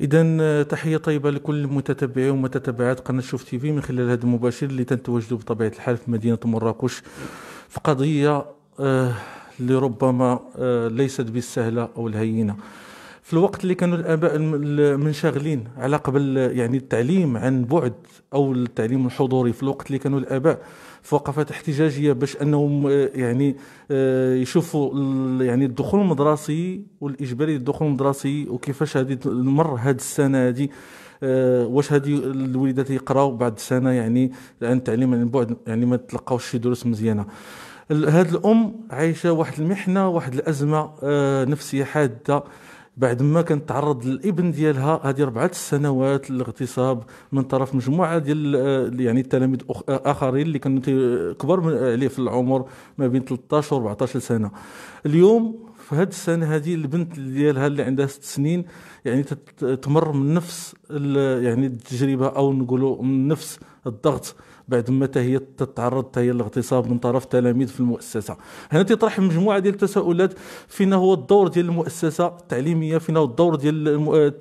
اذا آه، تحيه طيبه لكل متتبعي ومتتبعات قناه شوف تي في من خلال هذا المباشر اللي تنتواجدوا بطبيعه الحال في مدينه مراكش في قضيه آه لربما آه ليست بالسهله او الهينه في الوقت اللي كانوا الاباء منشغلين على قبل يعني التعليم عن بعد او التعليم الحضوري في الوقت اللي كانوا الاباء في وقفات احتجاجيه باش انهم آه، يعني آه، يشوفوا يعني الدخول المدرسي والاجباري للدخول المدرسي وكيفاش هذه المر هذه السنه هذه آه، واش هذه الوليدات يقراو بعد سنه يعني عن التعليم عن بعد يعني ما تلقاوش شي دروس مزيانه هذه الام عايشه واحد المحنه واحد الازمه نفسيه حاده بعد ما كانت تعرض الابن ديالها هذه أربعة سنوات للاغتصاب من طرف مجموعة ديال آه، يعني التلاميذ آه، آخرين اللي كانوا كبار من عليه في العمر ما بين 13 و 14 سنة اليوم في هذه السنة هذه البنت ديالها اللي عندها ست سنين يعني تمر من نفس يعني التجربة أو نقولوا من نفس الضغط بعد ما هي تتعرض هي للاغتصاب من طرف تلاميذ في المؤسسه هنا تطرح مجموعه ديال التساؤلات فينا هو الدور ديال المؤسسه التعليميه فينا هو الدور ديال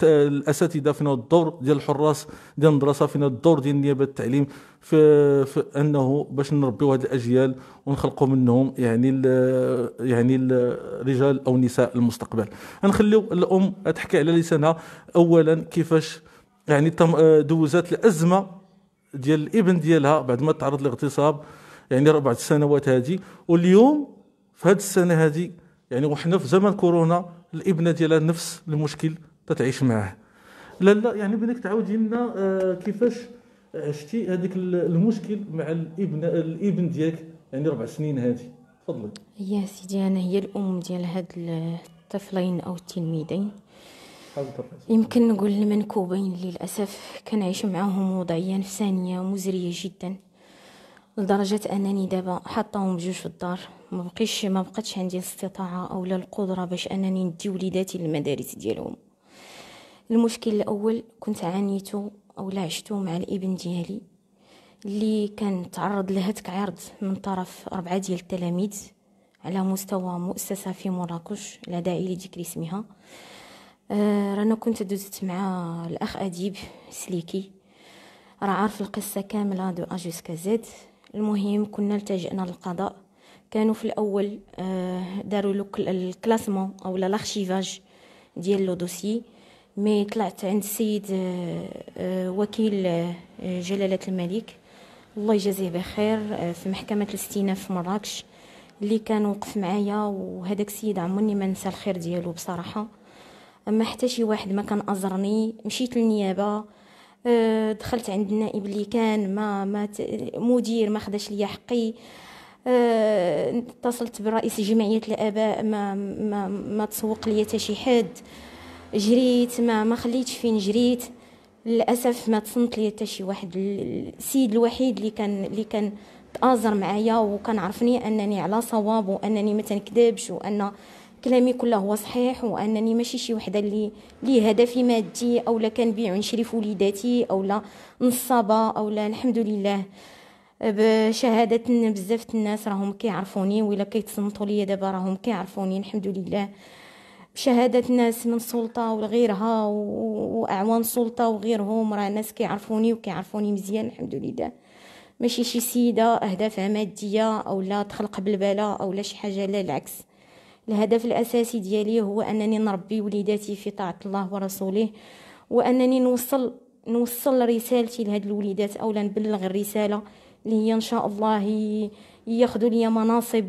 الاساتذه فينا هو الدور ديال الحراس ديال المدرسه فينا هو الدور ديال النيابه التعليم في, في انه باش نربيو هذه الاجيال ونخلقوا منهم يعني الـ يعني ال رجال او نساء المستقبل نخليو الام تحكي على لسانها اولا كيفاش يعني دوزات الازمه ديال الابن ديالها بعد ما تعرض للاغتصاب يعني ربع سنوات هذه واليوم في هذه السنه هذه يعني وحنا في زمن كورونا الابنه ديالها نفس المشكل تتعيش معاه لا لا يعني بانك تعاودي لنا آه، كيفاش عشتي هذيك المشكل مع الابن الابن ديالك يعني ربع سنين هذه تفضلي يا سيدي انا هي الام ديال هاد الطفلين او التلميذين يمكن نقول المنكوبين للأسف للأسف كنعيش معاهم وضعية نفسانية مزرية جدا لدرجة أنني دابا حطاهم بجوج في الدار ما بقيش ما بقتش عندي الاستطاعة أو القدرة باش أنني ندي وليداتي للمدارس ديالهم المشكل الأول كنت عانيته أو لا عشته مع الابن ديالي اللي كان تعرض لهتك عرض من طرف أربعة ديال التلاميذ على مستوى مؤسسة في مراكش لا داعي لذكر اسمها آه، رانا كنت دوزت مع الاخ اديب سليكي راه عارف القصه كامله دو ا جوسكا زد المهم كنا التجأنا للقضاء كانوا في الاول آه، داروا لك الكلاسمون او لارشيفاج ديال لو دوسي مي طلعت عند السيد آه، وكيل جلاله الملك الله يجازيه بخير في محكمه الاستئناف في مراكش اللي كان وقف معايا وهذاك السيد عمرني ما نسى الخير ديالو بصراحه ما حتى شي واحد ما كان ازرني مشيت للنيابه آه، دخلت عند النائب اللي كان ما ما مدير ما خداش ليا حقي آه، اتصلت برئيس جمعيه الاباء ما ما, ما تسوق ليا حتى شي حد جريت ما ما خليتش فين جريت للاسف ما تصنت ليا حتى شي واحد السيد الوحيد اللي كان اللي كان تازر معايا وكان عرفني انني على صواب وانني ما تنكذبش وان كلامي كله هو صحيح وانني ماشي شي وحده اللي لي هدفي مادي او لا كنبيع ونشرف وليداتي او لا نصابه او لا الحمد لله بشهادة بزاف الناس راهم كيعرفوني ولا كيتصنتوا ليا دابا راهم كيعرفوني الحمد لله بشهادة ناس من السلطة وغيرها وأعوان السلطة وغيرهم راه ناس كيعرفوني وكيعرفوني مزيان الحمد لله ماشي شي سيدة أهدافها مادية أو لا تخلق بالبالة أو لا شي حاجة لا العكس الهدف الاساسي ديالي هو انني نربي وليداتي في طاعه الله ورسوله وانني نوصل نوصل رسالتي لهاد الوليدات اولا نبلغ الرساله اللي هي ان شاء الله ياخذوا لي مناصب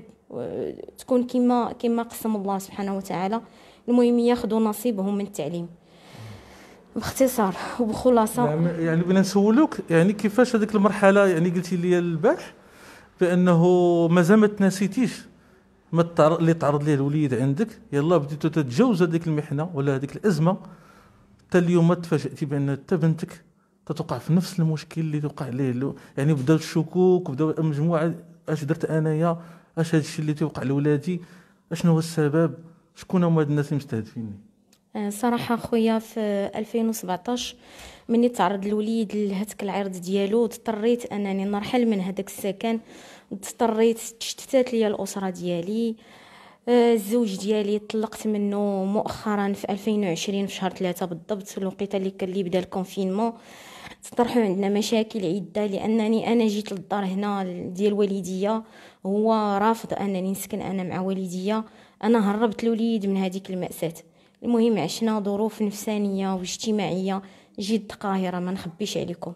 تكون كما كما قسم الله سبحانه وتعالى المهم ياخذوا نصيبهم من التعليم باختصار وبخلاصه نعم، يعني بغينا نسولوك يعني كيفاش هذيك المرحله يعني قلتي لي البارح بانه مازال ما تناسيتيش ما اللي تعرض ليه الوليد عندك يلا بديتو تتجاوز هذيك المحنه ولا هذيك الازمه حتى اليوم تفاجاتي بان حتى بنتك تتوقع في نفس المشكل اللي توقع ليه يعني بداو الشكوك بداو مجموعه اش درت انايا اش هذا الشيء اللي توقع لولادي اشنو هو السبب شكون هما الناس اللي مستهدفيني آه، صراحه خويا في 2017 مني تعرض الوليد لهتك العرض ديالو اضطريت انني نرحل من هذاك السكن اضطريت تشتتات ليا الاسره ديالي آه، الزوج ديالي طلقت منه مؤخرا في 2020 في شهر 3 بالضبط في الوقيته اللي كان اللي بدا الكونفينمون تطرحوا عندنا مشاكل عده لانني انا جيت للدار هنا ديال والديا هو رافض انني نسكن انا مع والديا انا هربت الوليد من هذيك الماساه المهم عشنا ظروف نفسانيه واجتماعيه جد قاهره ما نخبيش عليكم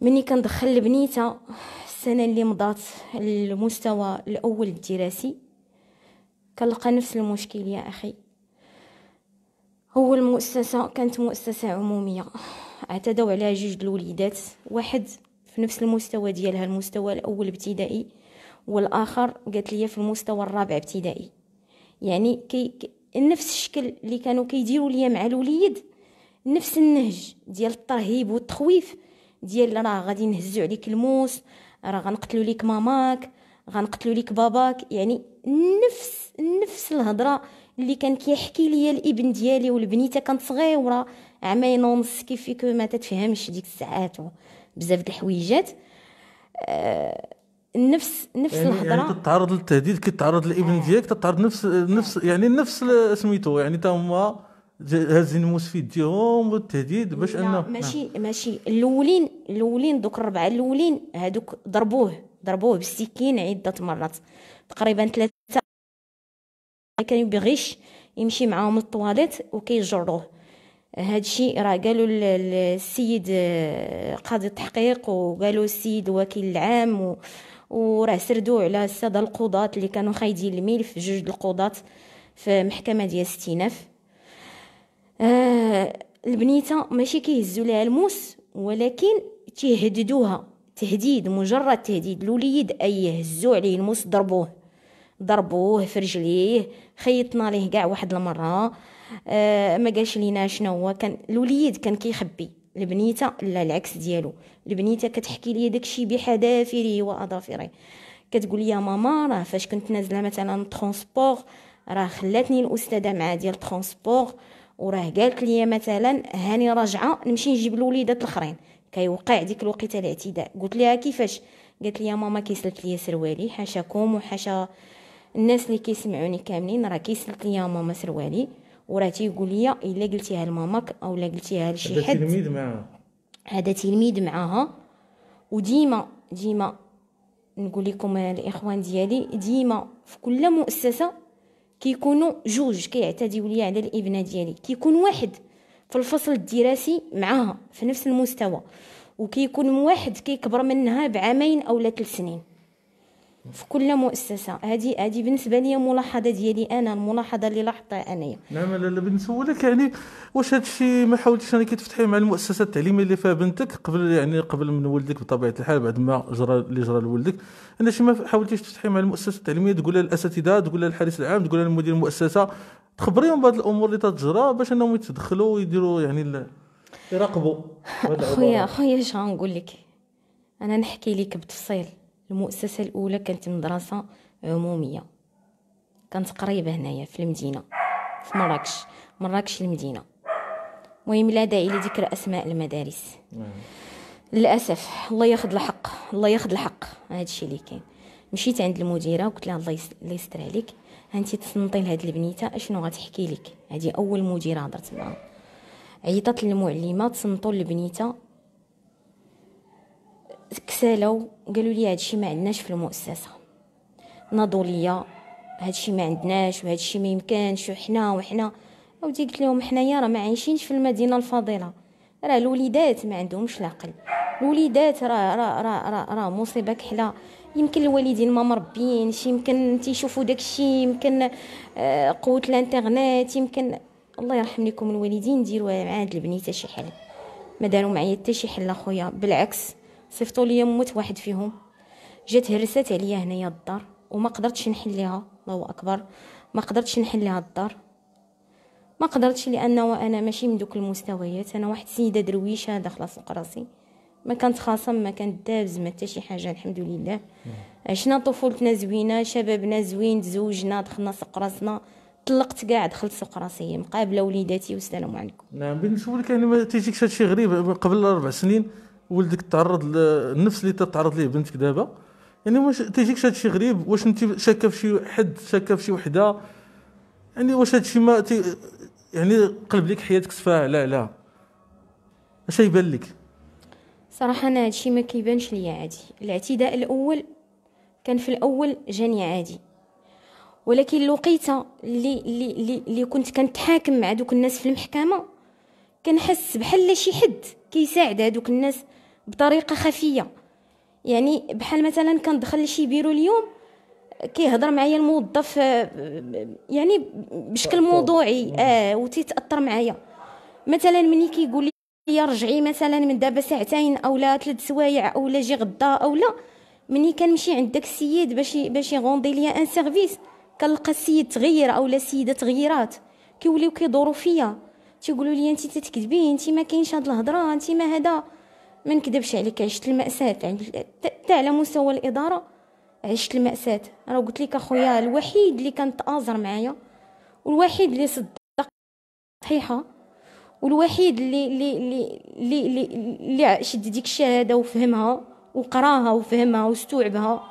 مني كندخل لبنيته السنه اللي مضات المستوى الاول الدراسي كنلقى نفس المشكل يا اخي هو المؤسسه كانت مؤسسه عموميه اعتدوا عليها جوج الوليدات واحد في نفس المستوى ديالها المستوى الاول ابتدائي والاخر قالت لي في المستوى الرابع ابتدائي يعني كي نفس الشكل اللي كانوا كيديروا ليا مع الوليد نفس النهج ديال الترهيب والتخويف ديال راه غادي نهزو عليك الموس راه غنقتلو ليك ماماك غنقتلو ليك باباك يعني نفس نفس الهضره اللي كان كيحكي ليا الابن ديالي والبنيته كانت صغيره عامين ونص فيك ما تتفهمش ديك الساعات بزاف د الحويجات آه نفس نفس يعني, يعني الهضره يعني تتعرض للتهديد كيتعرض الابن آه. ديالك تتعرض نفس نفس يعني نفس سميتو يعني تا هما هازين الموس في يديهم والتهديد باش انه ماشي نعم. ماشي الاولين الاولين دوك الربعه الاولين هادوك ضربوه ضربوه بالسكين عده مرات تقريبا ثلاثه كان يبغيش يمشي معاهم للطواليت وكيجروه هذا الشيء راه قالوا السيد آه، قاضي التحقيق وقالوا السيد وكيل العام و... وراه سردو على الساده القضاة اللي كانوا خايدين الملف جوج القضاة في محكمه ديال استئناف آه، البنيته ماشي كيهزوا لها الموس ولكن تيهددوها تهديد مجرد تهديد الوليد اي يهزوا عليه الموس ضربوه ضربوه في رجليه خيطنا ليه كاع واحد المره آه، ما قالش لينا شنو هو كان الوليد كان كيخبي البنيته لا العكس ديالو البنيته كتحكي لي داكشي بحذافيره واظافره كتقول لي ماما راه فاش كنت نازله مثلا ترونسبور راه خلاتني الاستاذه مع ديال ترونسبور وراه قالت لي مثلا هاني راجعه نمشي نجيب الوليدات الاخرين كيوقع ديك الوقيته الاعتداء قلت لها كيفاش قالت لي ماما كيسلت لي سروالي حاشاكم وحاشا الناس اللي كيسمعوني كاملين راه كيسلت لي ماما سروالي وراه تيقول لي الا قلتيها لماماك او لا قلتيها لشي حد هذا تلميذ معاها هذا تلميذ معاها وديما ديما نقول لكم الاخوان ديالي ديما في كل مؤسسه كيكونوا جوج كيعتديو ليا على الابنه ديالي كيكون واحد في الفصل الدراسي معاها في نفس المستوى وكيكون واحد كيكبر منها بعامين او ثلاث سنين في كل مؤسسه هذه هذه بالنسبه لي ملاحظه ديالي انا الملاحظه اللي لاحظتها انايا نعم لا لا بنسولك يعني واش هذا الشيء ما حاولتيش انك يعني تفتحي مع المؤسسه التعليميه اللي فيها بنتك قبل يعني قبل من ولدك بطبيعه الحال بعد ما جرى اللي جرى لولدك انا شي ما حاولتيش تفتحي مع المؤسسه التعليميه تقول لها الاساتذه تقول لها الحارس العام تقول لها المؤسسه تخبريهم بهذه الامور اللي تتجرى باش انهم يتدخلوا ويديروا يعني يراقبوا خويا خويا شغنقول لك انا نحكي لك بتفصيل المؤسسه الاولى كانت مدرسه عموميه كانت قريبه هنايا في المدينه في مراكش مراكش المدينه المهم لا داعي لذكر اسماء المدارس نعم. للاسف الله ياخذ الحق الله ياخذ الحق هذا الشيء اللي كاين مشيت عند المديره وقلت لها الله يستر عليك انت تصنطي لهاد البنيته اشنو غتحكي لك هذه اول مديره هضرت معها عيطت للمعلمه تصنطوا البنيته كسالو قالوا لي هادشي ما عندناش في المؤسسه ناضوا ليا هادشي ما عندناش وهادشي ما يمكنش وحنا وحنا اودي قلت لهم حنايا راه ما عايشينش في المدينه الفاضله راه الوليدات ما عندهمش العقل الوليدات راه راه راه راه را مصيبه كحله يمكن الوالدين ما مربينش يمكن تيشوفوا داكشي يمكن آه، قوه الانترنت يمكن الله يرحم لكم الوالدين ديروا مع هاد البنيته شي حل ما داروا معايا حتى شي حل اخويا بالعكس صيفطوا لي موت واحد فيهم جات هرست عليا هنايا الدار وما قدرتش نحليها الله اكبر ما قدرتش نحليها الدار ما قدرتش لان انا ماشي من دوك المستويات انا واحد السيده درويشه داخله سوق راسي ما كانت خاصم ما كانت دابز ما حتى شي حاجه الحمد لله عشنا طفولتنا زوينه شبابنا زوين تزوجنا دخلنا سوق راسنا طلقت كاع دخلت سوق راسي مقابله وليداتي والسلام عليكم نعم بالنسبه لك يعني ما تيجيكش هادشي غريب قبل اربع سنين ولدك تعرض للنفس اللي تتعرض ليه بنتك دابا يعني واش تيجيك هذا الشيء غريب واش انت شاكه في شي حد شاكه في شي وحده يعني واش هذا الشيء ما تي يعني قلب لك حياتك سفاه لا لا اش يبان لك صراحه انا هذا الشيء ما كيبانش ليا عادي الاعتداء الاول كان في الاول جاني عادي ولكن الوقيته اللي اللي اللي كنت كنتحاكم مع دوك الناس في المحكمه كنحس بحال شي حد كيساعد هذوك الناس بطريقه خفيه يعني بحال مثلا كندخل لشي بيرو اليوم كيهضر معايا الموظف آه، يعني بشكل موضوعي اه وتيتاثر معايا مثلا ملي كيقول لي رجعي مثلا من دابا ساعتين اولا ثلاث سوايع اولا جي غدا اولا ملي كنمشي عند داك السيد باش باش يغوندي ليا ان سيرفيس كنلقى السيد تغير اولا السيده تغيرات كيوليو كيدوروا فيا تيقولوا لي انت تتكذبي انت ما كاينش هاد الهضره انت ما هذا ما نكذبش عليك عشت المأساة يعني تاع على مستوى الإدارة عشت المأساة راه قلت لك أخويا الوحيد اللي كان تآزر معايا والوحيد اللي صدق صحيحة والوحيد اللي اللي اللي اللي, اللي شد ديك الشهادة وفهمها وقراها وفهمها واستوعبها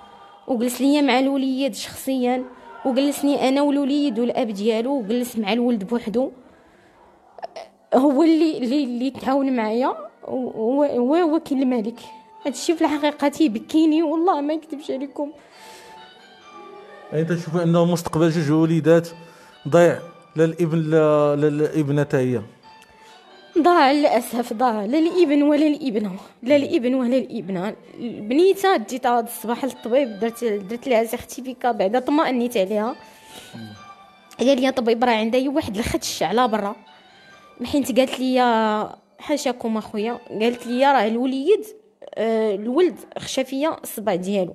وجلس ليا مع الوليد شخصيا وجلسني انا والوليد والاب ديالو وجلس مع الولد بوحدو هو اللي اللي, اللي تعاون معايا وهو وكيل الملك هادشي في الحقيقه تيبكيني والله ما نكذبش عليكم يعني تشوف انه مستقبل جوج وليدات ضايع لا الابن لا الابنه هي ضاع للاسف ضاع لا الابن ولا الابنه لا الابن ولا الابنه البنيته ديت هذا الصباح للطبيب درت درت لها سيرتيفيكا بعدا طمأنيت عليها قال لي الطبيب راه عندها واحد الخدش على برا حيت قالت لي حاشاكم اخويا قالت لي راه الوليد آه، الولد خشى فيا الصبع ديالو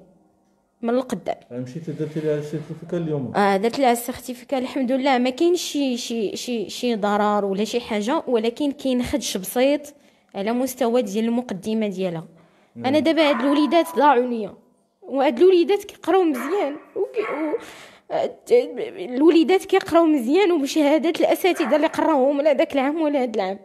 من القدام يعني مشيتي درتي لها السيرتيفيكا اليوم اه درت لها السيرتيفيكا الحمد لله ما كاينش شي شي شي شي ضرر ولا شي حاجه ولكن كاين خدش بسيط على مستوى ديال المقدمه ديالها نعم. انا دابا هاد الوليدات ضاعوا ليا وهاد الوليدات كيقراو مزيان و... الوليدات كيقراو مزيان وبشهادات الاساتذه اللي قراوهم لا داك العام ولا هاد العام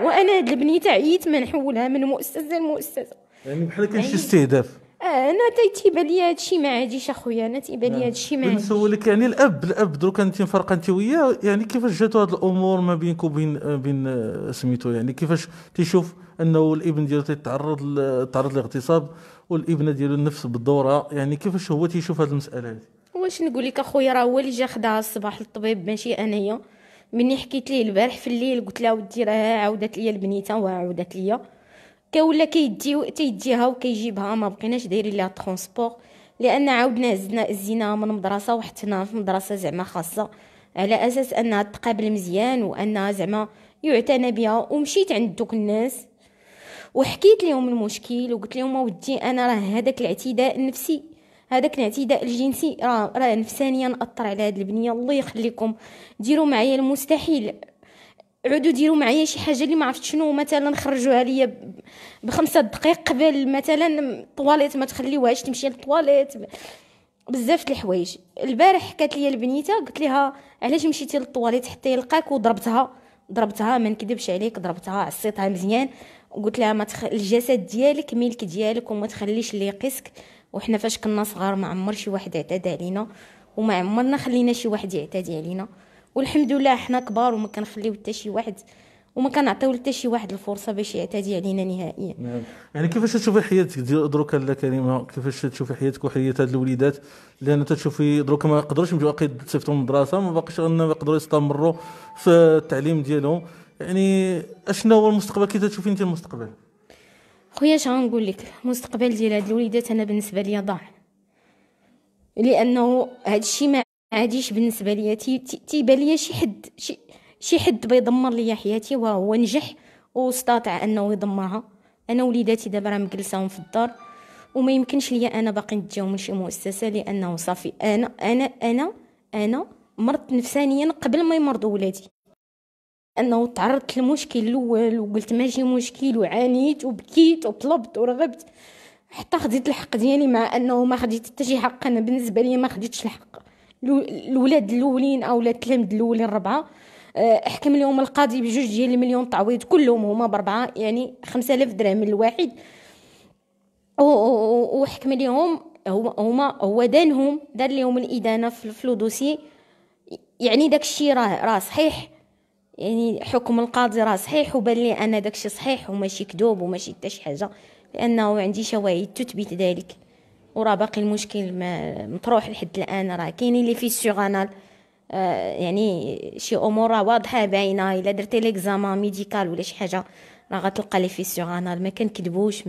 وانا هاد البنيته عييت ما نحولها من مؤسسه لمؤسسه يعني بحال كان شي استهداف آه انا تيبان لي هادشي ما عاديش اخويا انا تيبان لي هادشي ما عاديش نسولك يعني الاب الاب دروك انت مفرقه انت وياه يعني كيفاش جاتو هاد الامور ما بينك وبين بين آه، سميتو يعني كيفاش تيشوف انه الابن ديالو تيتعرض تعرض للاغتصاب والابنه ديالو نفس بالدوره يعني كيفاش هو تيشوف هاد المساله هادي واش نقول لك اخويا راه هو اللي جا خداها الصباح للطبيب ماشي انايا مني حكيت ليه البارح في الليل قلت لها ودي راه عاودت ليا البنيته وعاودت ليا كولا كيدي تيديها وكيجيبها ما بقيناش دايرين ليها ترونسبور لان عاودنا زدنا زيناها من مدرسه وحطيناها في مدرسه زعما خاصه على اساس انها تقابل مزيان وانها زعما يعتنى بها ومشيت عند دوك الناس وحكيت لهم المشكل وقلت لهم ودي انا راه هذاك الاعتداء النفسي هذاك الاعتداء الجنسي راه راه نفسانيا اثر على هاد البنيه الله يخليكم ديروا معايا المستحيل عودوا ديروا معايا شي حاجه اللي ما عرفت شنو مثلا خرجوها ليا بخمسة دقائق قبل مثلا طواليت ما تخليوهاش تمشي للطواليت بزاف د الحوايج البارح حكات لي البنيته قلت لها علاش مشيتي للطواليت حتى يلقاك وضربتها ضربتها ما نكذبش عليك ضربتها عصيتها مزيان وقلت لها ما تخ... الجسد ديالك ملك ديالك وما تخليش اللي يقيسك وحنا فاش كنا صغار ما عمر شي واحد اعتدى علينا وما عمرنا خلينا شي واحد يعتدي علينا والحمد لله حنا كبار وما كنخليو حتى شي واحد وما كنعطيو حتى شي واحد الفرصه باش يعتدي علينا نهائيا نعم. يعني كيفاش تشوفي حياتك دروك لا كريمه كيفاش تشوفي حياتك وحياه هاد الوليدات لان تشوفي دروك ما يقدروش يمشيو اكيد تصيفطوا المدرسه ما باقيش يقدروا يستمروا في التعليم ديالهم يعني اشنو هو المستقبل كي تشوفي انت المستقبل خويا اش غنقول لك المستقبل ديال هاد الوليدات انا بالنسبه ليا ضاع لانه هاد الشيء ما عاديش بالنسبه ليا تيبان ليا شي حد شي, شي حد بيدمر ليا حياتي وهو نجح واستطاع انه يدمرها انا وليداتي دابا راه مجلساهم في الدار وما يمكنش ليا انا باقي نتجاوب من شي مؤسسه لانه صافي انا انا انا انا مرضت نفسانيا قبل ما يمرضوا ولادي انه تعرضت للمشكل الاول وقلت ماشي مشكل وعانيت وبكيت وطلبت ورغبت حتى خديت الحق ديالي مع انه ما خديت حتى شي حق انا بالنسبه لي ما خديتش الحق الولاد الاولين او التلامذ الاولين ربعه آه، احكم لهم القاضي بجوج ديال المليون تعويض كلهم هما بربعه يعني خمسة آلاف درهم الواحد وحكم لهم هما هو دانهم دار لهم الادانه في الفلودوسي يعني داك الشيء راه راه صحيح يعني حكم القاضي راه صحيح وبان لي ان داكشي صحيح وماشي كذوب وماشي حتى شي حاجه لانه عندي شواهد تثبت ذلك وراه باقي المشكل ما مطروح لحد الان راه كاينين لي فيس سيغانال آه يعني شي امور راه واضحه باينه الا درتي ليكزامان ميديكال ولا شي حاجه راه غتلقى لي فيس سيغانال ما كنكذبوش